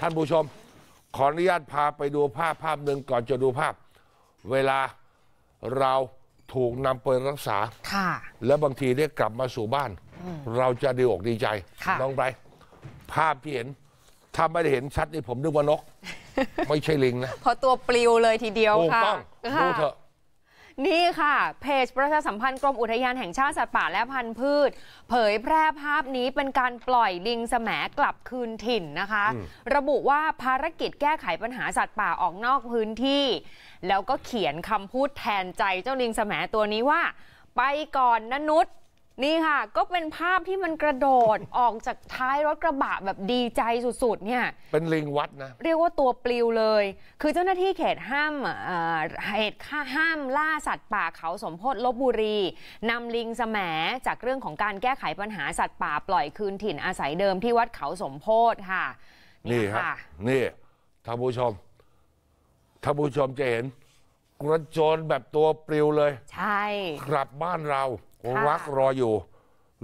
ท่านผู้ชม ขออนุญาตพาไปดูภาพภาพหนึ่งก่อนจะดูภาพ เวลาเราถูกนำไปรักษา และบางทีได้กลับมาสู่บ้าน เราจะดีอกดีใจลองไปภาพที่เห็นถ้าไม่ได้เห็นชัดนี่ผมนึกว่านก ไม่ใช่ลิงนะเพราะตัวปลิวเลยทีเดียวค่ะต้องดูเถอะนี่ค่ะ เพจประชาสัมพันธ์กรมอุทยานแห่งชาติ สัตว์ป่า และพันธุ์พืช เผยแพร่ภาพนี้เป็นการปล่อยลิงแสมกลับคืนถิ่นนะคะ ระบุว่าภารกิจแก้ไขปัญหาสัตว์ป่าออกนอกพื้นที่ แล้วก็เขียนคำพูดแทนใจเจ้าลิงแสมตัวนี้ว่า ไปก่อนนะนุษย์นี่ค่ะ ก็เป็นภาพที่มันกระโดดออกจากท้ายรถกระบะแบบดีใจสุด ๆ เนี่ย เป็นลิงวัดนะ เรียกว่าตัวปลิวเลย คือเจ้าหน้าที่เขตห้ามเหตุฆ่าห้ามล่าสัตว์ป่าเขาสมโพธิลบบุรีนำลิงสมแจากเรื่องของการแก้ไขปัญหาสัตว์ป่าปล่อยคืนถิ่นอาศัยเดิมที่วัดเขาสมโพธิค่ะนี่ค่ะนี่ท่านผู้ชมท่านผู้ชมจะเห็นกระโจนแบบตัวปลิวเลย ใช่ กลับบ้านเรารักรออยู่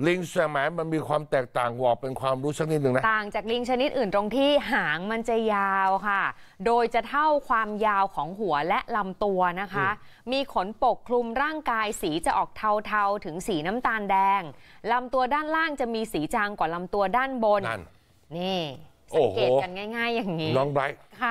ลิงแสมยมันมีความแตกต่างวอกเป็นความรู้สักนิดหนึ่งนะ ต่างจากลิงชนิดอื่นตรงที่หางมันจะยาวค่ะ โดยจะเท่าความยาวของหัวและลำตัวนะคะ มีขนปกคลุมร่างกายสีจะออกเทาๆถึงสีน้ำตาลแดง ลำตัวด้านล่างจะมีสีจางกว่าลำตัวด้านบนนนนี่สังเกตกันง่าย ๆ อย่างนี้น้องไบรท์ค่ะ